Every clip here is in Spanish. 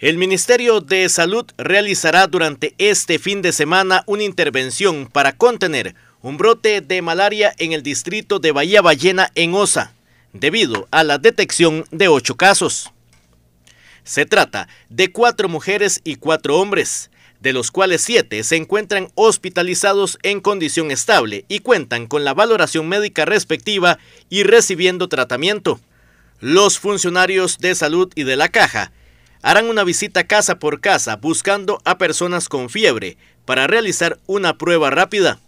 El Ministerio de Salud realizará durante este fin de semana una intervención para contener un brote de malaria en el distrito de Bahía Ballena en Osa, debido a la detección de ocho casos. Se trata de cuatro mujeres y cuatro hombres, de los cuales siete se encuentran hospitalizados en condición estable y cuentan con la valoración médica respectiva y recibiendo tratamiento. Los funcionarios de salud y de la caja harán una visita casa por casa buscando a personas con fiebre para realizar una prueba rápida.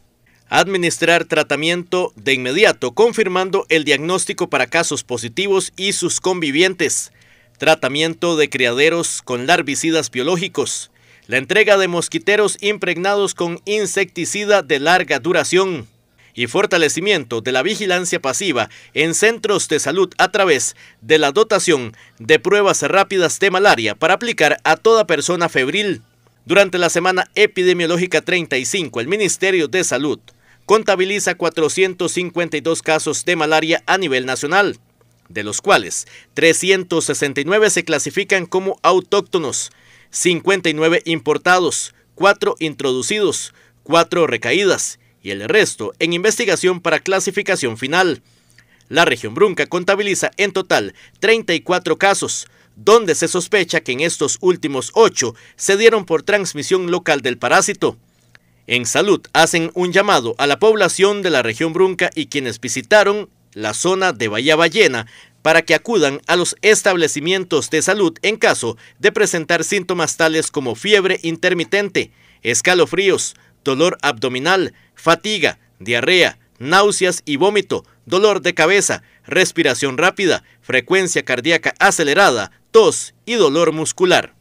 Administrar tratamiento de inmediato confirmando el diagnóstico para casos positivos y sus convivientes. Tratamiento de criaderos con larvicidas biológicos. La entrega de mosquiteros impregnados con insecticida de larga duración y fortalecimiento de la vigilancia pasiva en centros de salud a través de la dotación de pruebas rápidas de malaria para aplicar a toda persona febril. Durante la semana epidemiológica 35, el Ministerio de Salud contabiliza 452 casos de malaria a nivel nacional, de los cuales 369 se clasifican como autóctonos, 59 importados, 4 introducidos, 4 recaídas y el resto en investigación para clasificación final. La región Brunca contabiliza en total 34 casos, donde se sospecha que en estos últimos 8 se dieron por transmisión local del parásito. En salud hacen un llamado a la población de la región Brunca y quienes visitaron la zona de Bahía Ballena para que acudan a los establecimientos de salud en caso de presentar síntomas tales como fiebre intermitente, escalofríos, dolor abdominal, fatiga, diarrea, náuseas y vómito, dolor de cabeza, respiración rápida, frecuencia cardíaca acelerada, tos y dolor muscular.